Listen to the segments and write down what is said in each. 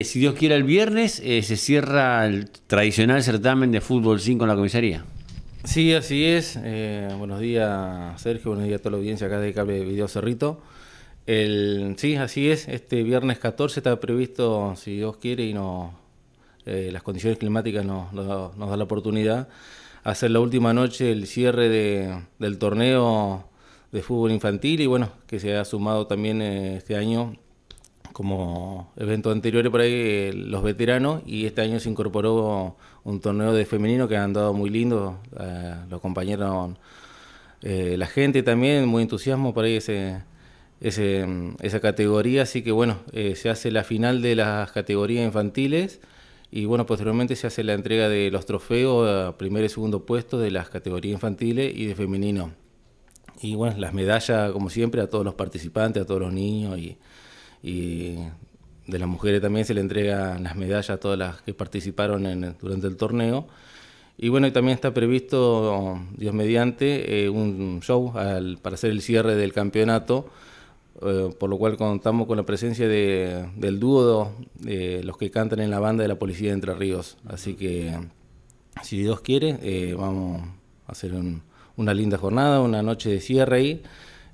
Eh, si Dios quiera, el viernes eh, se cierra el tradicional certamen de fútbol 5 en la comisaría. Sí, así es. Eh, buenos días, Sergio. Buenos días a toda la audiencia acá de Cable Video Cerrito. El, sí, así es. Este viernes 14 está previsto, si Dios quiere y no, las condiciones climáticas nos, dan da la oportunidad, hacer la última noche el cierre del torneo de fútbol infantil y bueno, que se ha sumado también este año como eventos anteriores por ahí, los veteranos, y este año se incorporó un torneo de femenino que han dado muy lindo, eh, lo acompañaron eh, la gente también, muy entusiasmo por ahí ese, esa categoría, así que bueno, eh, se hace la final de las categorías infantiles y bueno, posteriormente se hace la entrega de los trofeos a primer y segundo puesto de las categorías infantiles y de femenino. Y bueno, las medallas, como siempre, a todos los participantes, a todos los niños y y de las mujeres también se le entregan las medallas a todas las que participaron durante el torneo. Y bueno, también está previsto, Dios mediante, eh, un show para hacer el cierre del campeonato, eh, por lo cual contamos con la presencia del dúo, de los que cantan en la banda de la Policía de Entre Ríos. Así que, si Dios quiere, eh, vamos a hacer una linda jornada, una noche de cierre ahí.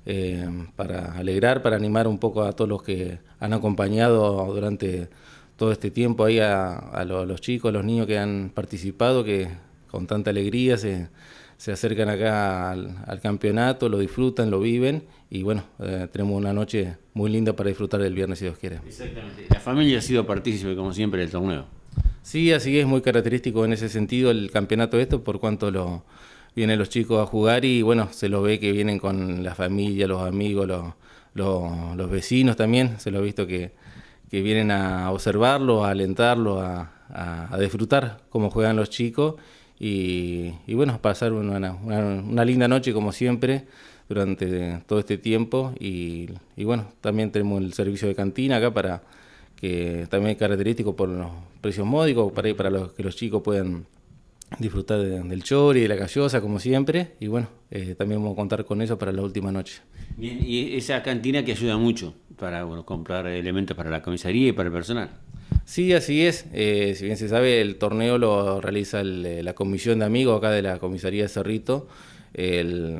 Eh, para alegrar, para animar un poco a todos los que han acompañado durante todo este tiempo ahí a, los chicos, a los niños que han participado, que con tanta alegría se, se acercan acá al, campeonato, lo disfrutan, lo viven y bueno, eh, tenemos una noche muy linda para disfrutar el viernes si Dios quiere. Exactamente. La familia ha sido partícipe como siempre del torneo. Sí, así es muy característico en ese sentido el campeonato esto por cuanto lo vienen los chicos a jugar y bueno, se los ve que vienen con la familia, los amigos, los, vecinos también, se los ha visto que, vienen a observarlo, a alentarlo, a, disfrutar cómo juegan los chicos y, y bueno, pasar una, una, linda noche como siempre durante todo este tiempo y, bueno, también tenemos el servicio de cantina acá para que también es característico por los precios módicos, para, para los, que los chicos puedan disfrutar del chori, de la callosa, como siempre, y bueno, eh, también vamos a contar con eso para la última noche. Bien, y esa cantina que ayuda mucho para bueno, comprar elementos para la comisaría y para el personal. Sí, así es. Eh, si bien se sabe, el torneo lo realiza eh, la comisión de amigos acá de la comisaría de Cerrito, el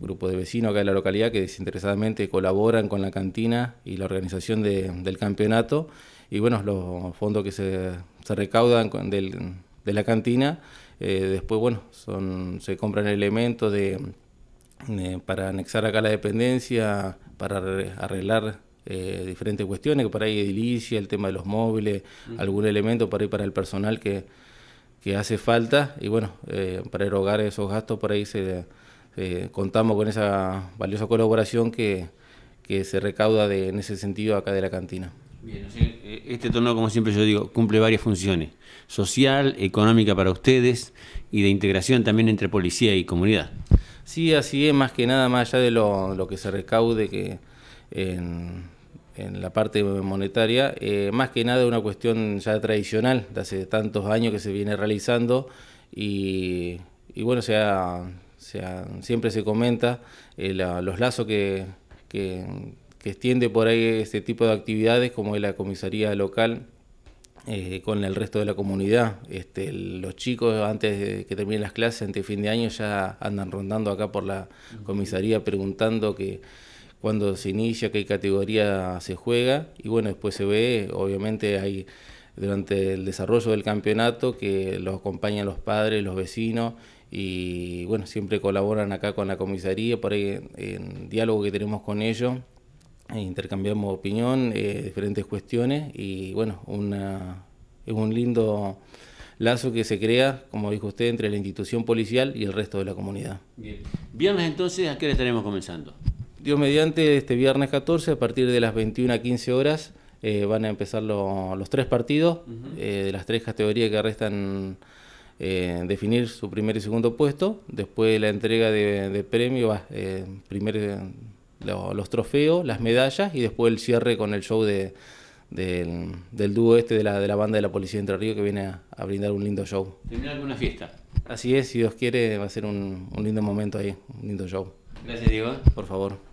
grupo de vecinos acá de la localidad que desinteresadamente colaboran con la cantina y la organización del campeonato. Y bueno, los fondos que se, recaudan del de la cantina. Eh, después, bueno, son, se compran elementos de, eh, para anexar acá la dependencia, para arreglar eh, diferentes cuestiones, que para ahí edilicia, el tema de los móviles, algún elemento para ir para el personal que, hace falta. Y bueno, para erogar esos gastos, por ahí se, contamos con esa valiosa colaboración que, se recauda de, en ese sentido acá de la cantina. Bien, eh, este torneo, como siempre yo digo, cumple varias funciones, social, económica para ustedes y de integración también entre policía y comunidad. Sí, así es, más que nada, más allá de lo, que se recaude en, la parte monetaria, eh, más que nada una cuestión ya tradicional de hace tantos años que se viene realizando y, bueno, sea, siempre se comenta eh, los lazos que, que que extiende por ahí este tipo de actividades como es la comisaría local eh, con el resto de la comunidad. Este, los chicos antes de que terminen las clases, ante fin de año, ya andan rondando acá por la comisaría preguntando que cuándo se inicia, qué categoría se juega y bueno, después se ve, obviamente hay durante el desarrollo del campeonato que los acompañan los padres, los vecinos y bueno, siempre colaboran acá con la comisaría, por ahí en diálogo que tenemos con ellos, eh, intercambiamos opinión, eh, diferentes cuestiones y bueno, una, es un lindo lazo que se crea, como dijo usted, entre la institución policial y el resto de la comunidad. Bien. Viernes entonces, ¿a qué le estaremos comenzando? Dios mediante, este viernes 14, a partir de las 21 a 15 horas, eh, van a empezar los tres partidos de las tres categorías que restan definir su primer y segundo puesto. Después de la entrega de, premio, va primer los trofeos, las medallas y después el cierre con el show de, del dúo este de la, de la banda de la Policía de Entre Ríos que viene a, brindar un lindo show. Terminar alguna fiesta. Así es, si Dios quiere va a ser un, un lindo momento ahí, un lindo show. Gracias Diego. Por favor.